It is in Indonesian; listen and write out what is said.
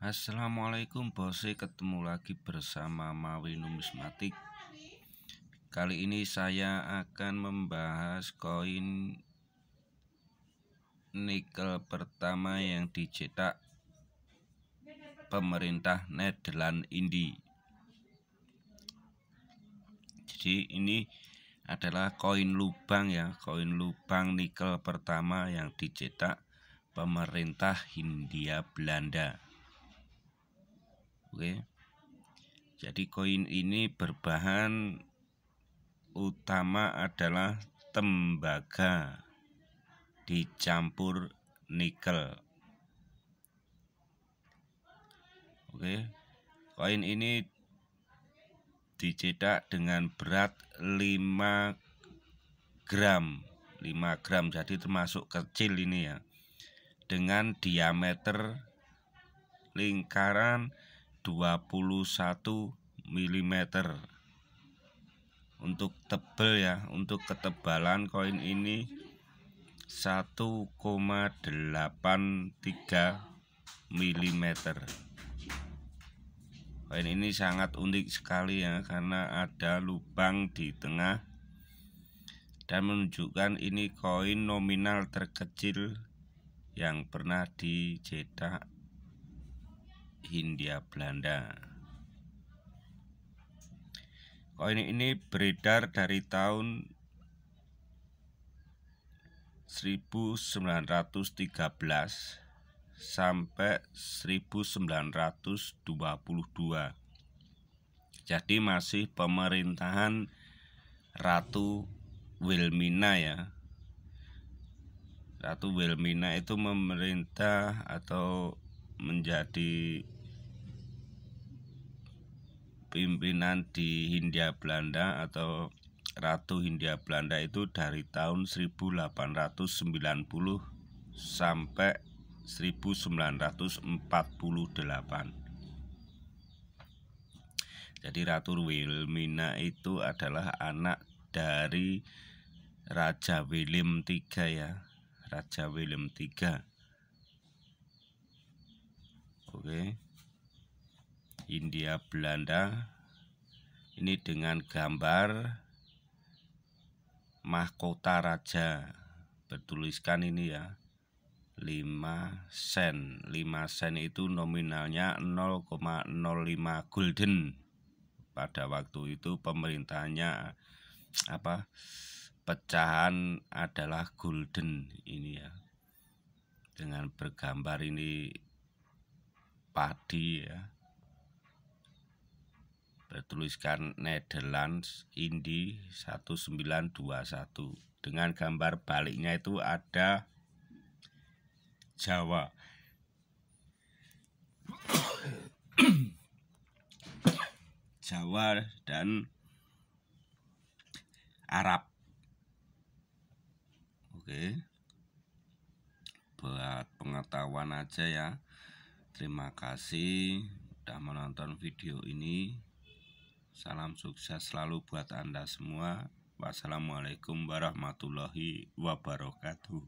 Assalamualaikum Bose ketemu lagi bersama Mawi Numismatik Kali ini saya akan membahas koin nikel pertama yang dicetak pemerintah Nederland Indi Jadi ini adalah koin lubang ya koin lubang nikel pertama yang dicetak pemerintah Hindia Belanda Oke. Jadi koin ini berbahan utama adalah tembaga dicampur nikel. Oke. Koin ini dicetak dengan berat 5 gram. 5 gram jadi termasuk kecil ini ya. Dengan diameter lingkaran 21 mm untuk tebel ya untuk ketebalan koin ini 1,83 mm koin ini sangat unik sekali ya karena ada lubang di tengah dan menunjukkan ini koin nominal terkecil yang pernah dicetak Hindia Belanda. Koin ini beredar dari tahun 1913 sampai 1922. Jadi masih pemerintahan Ratu Wilmina ya. Ratu Wilmina itu memerintah atau menjadi pimpinan di Hindia Belanda atau Ratu Hindia Belanda itu dari tahun 1890 sampai 1948. Jadi Ratu Wilmina itu adalah anak dari Raja William III ya. Raja William III. Oke. Okay. Hindia Belanda ini dengan gambar mahkota raja bertuliskan ini ya 5 sen 5 sen itu nominalnya 0,05 gulden pada waktu itu pemerintahnya apa pecahan adalah gulden ini ya dengan bergambar ini padi ya bertuliskan Netherlands Indi 1921 dengan gambar baliknya itu ada Jawa Jawa dan Arab Oke buat pengetahuan aja ya terima kasih sudah menonton video ini Salam sukses selalu buat Anda semua. Wassalamualaikum warahmatullahi wabarakatuh.